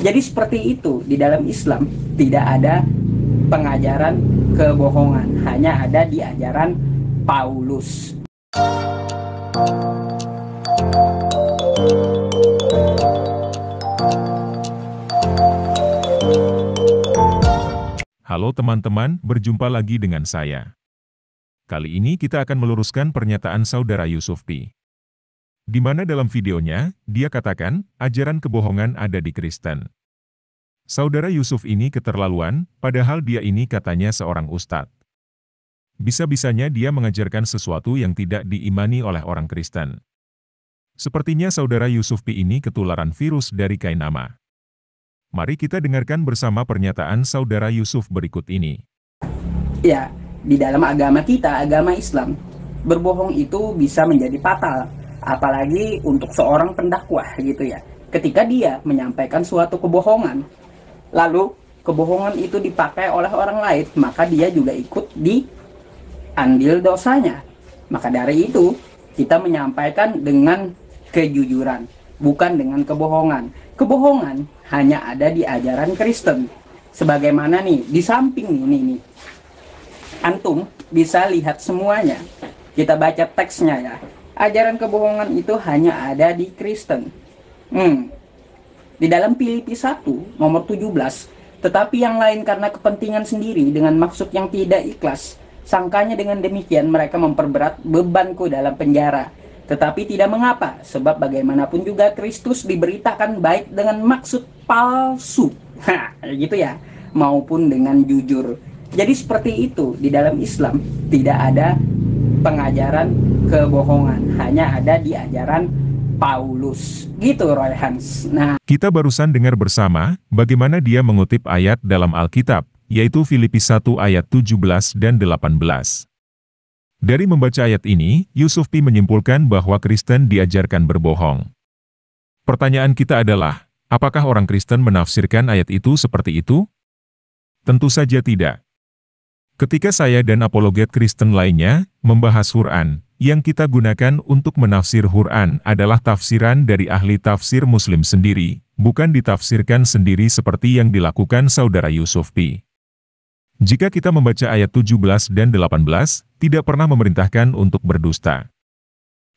Jadi seperti itu di dalam Islam tidak ada pengajaran kebohongan, hanya ada di ajaran Paulus. Halo teman-teman, berjumpa lagi dengan saya. Kali ini kita akan meluruskan pernyataan saudara Yusuf P di mana dalam videonya, dia katakan, ajaran kebohongan ada di Kristen. Saudara Yusuf ini keterlaluan, padahal dia ini katanya seorang ustadz. Bisa-bisanya dia mengajarkan sesuatu yang tidak diimani oleh orang Kristen. Sepertinya saudara Yusuf P ini ketularan virus dari Kainama. Mari kita dengarkan bersama pernyataan saudara Yusuf berikut ini. Ya, di dalam agama kita, agama Islam, berbohong itu bisa menjadi fatal apalagi untuk seorang pendakwah gitu ya ketika dia menyampaikan suatu kebohongan lalu kebohongan itu dipakai oleh orang lain maka dia juga ikut diambil dosanya maka dari itu kita menyampaikan dengan kejujuran bukan dengan kebohongan kebohongan hanya ada di ajaran Kristen sebagaimana nih di samping nih nih, nih. antum bisa lihat semuanya kita baca teksnya ya ajaran kebohongan itu hanya ada di Kristen. Hmm. Di dalam Filipi 1 nomor 17, tetapi yang lain karena kepentingan sendiri dengan maksud yang tidak ikhlas, sangkanya dengan demikian mereka memperberat bebanku dalam penjara. Tetapi tidak mengapa, sebab bagaimanapun juga Kristus diberitakan baik dengan maksud palsu. Ha, gitu ya, maupun dengan jujur. Jadi seperti itu di dalam Islam tidak ada pengajaran kebohongan, hanya ada di ajaran Paulus. Gitu Roy Hans. Nah, kita barusan dengar bersama bagaimana dia mengutip ayat dalam Alkitab, yaitu Filipi 1 ayat 17 dan 18. Dari membaca ayat ini, Yusuf P. menyimpulkan bahwa Kristen diajarkan berbohong. Pertanyaan kita adalah, apakah orang Kristen menafsirkan ayat itu seperti itu? Tentu saja tidak. Ketika saya dan apologet Kristen lainnya membahas Quran, yang kita gunakan untuk menafsir Quran adalah tafsiran dari ahli tafsir Muslim sendiri, bukan ditafsirkan sendiri seperti yang dilakukan saudara Yusuf P. Jika kita membaca ayat 17 dan 18, tidak pernah memerintahkan untuk berdusta.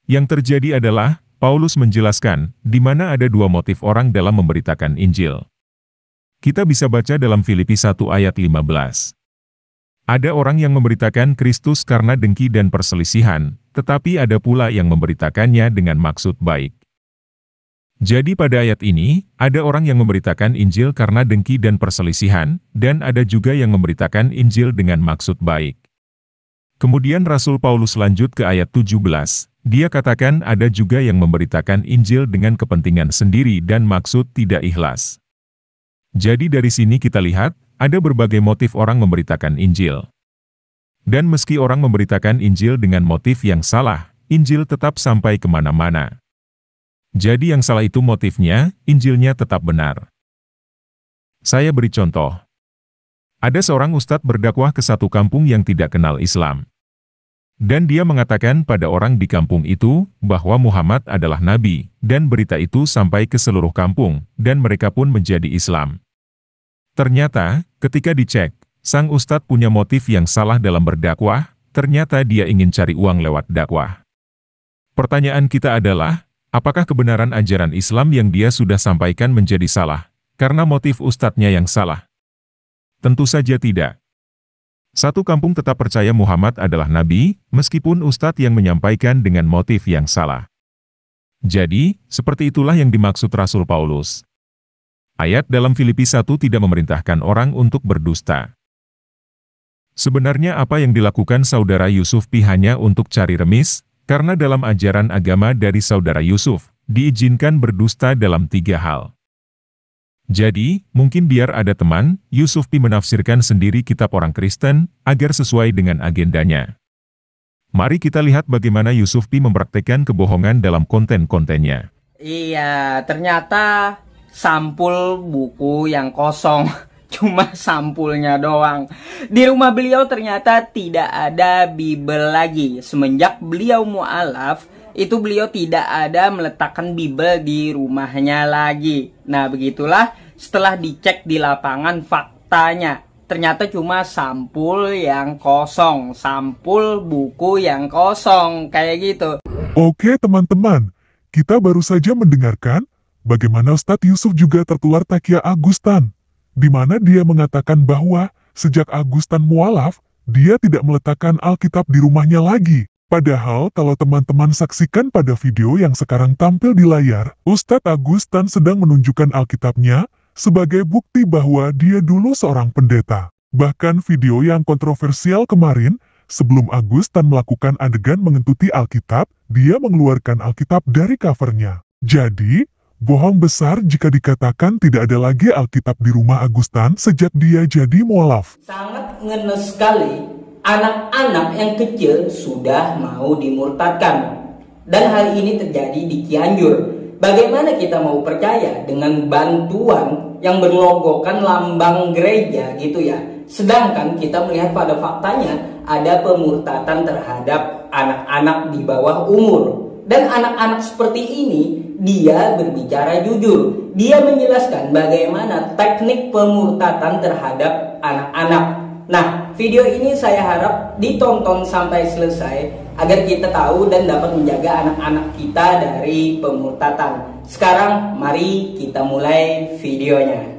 Yang terjadi adalah, Paulus menjelaskan, di mana ada dua motif orang dalam memberitakan Injil. Kita bisa baca dalam Filipi 1 ayat 15. Ada orang yang memberitakan Kristus karena dengki dan perselisihan, tetapi ada pula yang memberitakannya dengan maksud baik. Jadi pada ayat ini, ada orang yang memberitakan Injil karena dengki dan perselisihan, dan ada juga yang memberitakan Injil dengan maksud baik. Kemudian Rasul Paulus lanjut ke ayat 17. Dia katakan ada juga yang memberitakan Injil dengan kepentingan sendiri dan maksud tidak ikhlas. Jadi dari sini kita lihat, ada berbagai motif orang memberitakan Injil. Dan meski orang memberitakan Injil dengan motif yang salah, Injil tetap sampai kemana-mana. Jadi yang salah itu motifnya, Injilnya tetap benar. Saya beri contoh. Ada seorang ustadz berdakwah ke satu kampung yang tidak kenal Islam. Dan dia mengatakan pada orang di kampung itu bahwa Muhammad adalah nabi, dan berita itu sampai ke seluruh kampung, dan mereka pun menjadi Islam. Ternyata, ketika dicek, sang ustadz punya motif yang salah dalam berdakwah, ternyata dia ingin cari uang lewat dakwah. Pertanyaan kita adalah, apakah kebenaran ajaran Islam yang dia sudah sampaikan menjadi salah, karena motif ustadznya yang salah? Tentu saja tidak. Satu kampung tetap percaya Muhammad adalah nabi, meskipun ustadz yang menyampaikan dengan motif yang salah. Jadi, seperti itulah yang dimaksud Rasul Paulus. Ayat dalam Filipi 1 tidak memerintahkan orang untuk berdusta. Sebenarnya apa yang dilakukan saudara Yusuf Pi hanya untuk cari remis, karena dalam ajaran agama dari saudara Yusuf, diizinkan berdusta dalam tiga hal. Jadi, mungkin biar ada teman, Yusuf Pi menafsirkan sendiri kitab orang Kristen, agar sesuai dengan agendanya. Mari kita lihat bagaimana Yusuf Pi mempraktekkan kebohongan dalam konten-kontennya. Iya, ternyata sampul buku yang kosong cuma sampulnya doang. Di rumah beliau ternyata tidak ada bibel lagi. Semenjak beliau mualaf, itu beliau tidak ada meletakkan bibel di rumahnya lagi. Nah, begitulah setelah dicek di lapangan faktanya. Ternyata cuma sampul yang kosong, sampul buku yang kosong, kayak gitu. Oke teman-teman, kita baru saja mendengarkan bagaimana Ustadz Yusuf juga tertular takia Agustan, di mana dia mengatakan bahwa sejak Agustan mualaf, dia tidak meletakkan Alkitab di rumahnya lagi. Padahal kalau teman-teman saksikan pada video yang sekarang tampil di layar, Ustadz Agustan sedang menunjukkan Alkitabnya sebagai bukti bahwa dia dulu seorang pendeta. Bahkan video yang kontroversial kemarin, sebelum Agustan melakukan adegan mengentuti Alkitab, dia mengeluarkan Alkitab dari covernya. Jadi, Bohong besar jika dikatakan tidak ada lagi Alkitab di rumah Agustan sejak dia jadi mualaf. Sangat ngenes sekali anak-anak yang kecil sudah mau dimurtadkan. Dan hal ini terjadi di Cianjur. Bagaimana kita mau percaya dengan bantuan yang berlogokan lambang gereja gitu ya? Sedangkan kita melihat pada faktanya ada pemurtatan terhadap anak-anak di bawah umur. Dan anak-anak seperti ini, dia berbicara jujur. Dia menjelaskan bagaimana teknik pemurtatan terhadap anak-anak. Nah, video ini saya harap ditonton sampai selesai agar kita tahu dan dapat menjaga anak-anak kita dari pemurtatan. Sekarang mari kita mulai videonya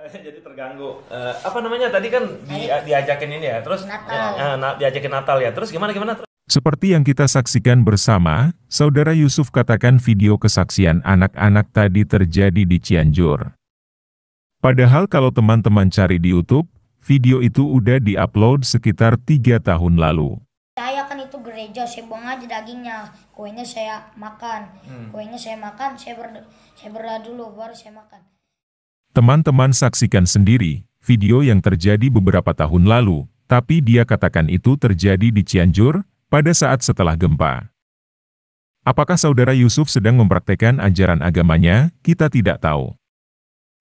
eh, jadi terganggu. Uh, apa namanya tadi kan di, eh, diajakin ini ya, terus Natal. Uh, diajakin Natal ya, terus gimana gimana? Terus? Seperti yang kita saksikan bersama, Saudara Yusuf katakan video kesaksian anak-anak tadi terjadi di Cianjur. Padahal kalau teman-teman cari di YouTube, video itu udah diupload sekitar tiga tahun lalu. Saya kan itu gereja, saya buang aja dagingnya, kuenya saya makan, hmm. kuenya saya makan, saya, ber, saya berdoa dulu, baru saya makan. Teman-teman saksikan sendiri, video yang terjadi beberapa tahun lalu, tapi dia katakan itu terjadi di Cianjur, pada saat setelah gempa. Apakah saudara Yusuf sedang mempraktekkan ajaran agamanya, kita tidak tahu.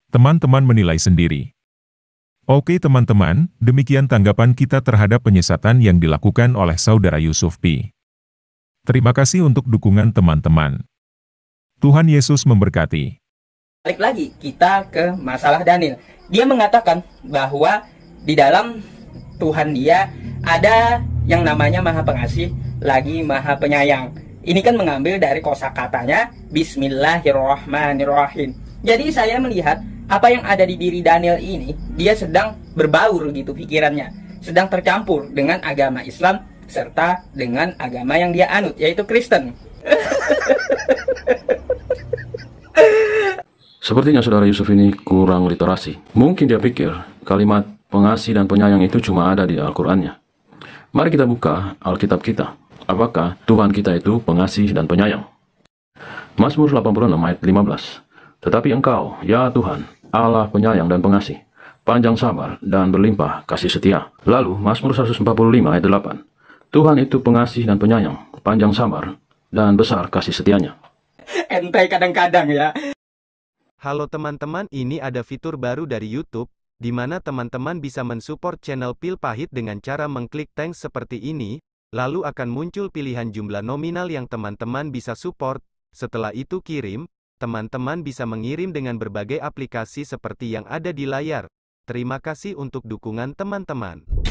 Teman-teman menilai sendiri. Oke teman-teman, demikian tanggapan kita terhadap penyesatan yang dilakukan oleh saudara Yusuf P. Terima kasih untuk dukungan teman-teman. Tuhan Yesus memberkati. Balik lagi kita ke masalah Daniel. Dia mengatakan bahwa di dalam Tuhan dia ada yang namanya Maha Pengasih lagi Maha Penyayang. Ini kan mengambil dari kosakatanya Bismillahirrahmanirrahim. Jadi saya melihat apa yang ada di diri Daniel ini, dia sedang berbaur gitu pikirannya, sedang tercampur dengan agama Islam serta dengan agama yang dia anut yaitu Kristen. Sepertinya saudara Yusuf ini kurang literasi. Mungkin dia pikir kalimat pengasih dan penyayang itu cuma ada di Al-Qur'annya. Mari kita buka Alkitab kita. Apakah Tuhan kita itu pengasih dan penyayang? Mazmur 86 ayat 15 Tetapi engkau, ya Tuhan, Allah penyayang dan pengasih, panjang sabar dan berlimpah kasih setia. Lalu Mazmur 145 ayat 8 Tuhan itu pengasih dan penyayang, panjang sabar dan besar kasih setianya. Ente kadang-kadang ya. Halo teman-teman, ini ada fitur baru dari YouTube di mana teman-teman bisa mensupport channel Pil Pahit dengan cara mengklik thanks seperti ini, lalu akan muncul pilihan jumlah nominal yang teman-teman bisa support, setelah itu kirim, teman-teman bisa mengirim dengan berbagai aplikasi seperti yang ada di layar. Terima kasih untuk dukungan teman-teman.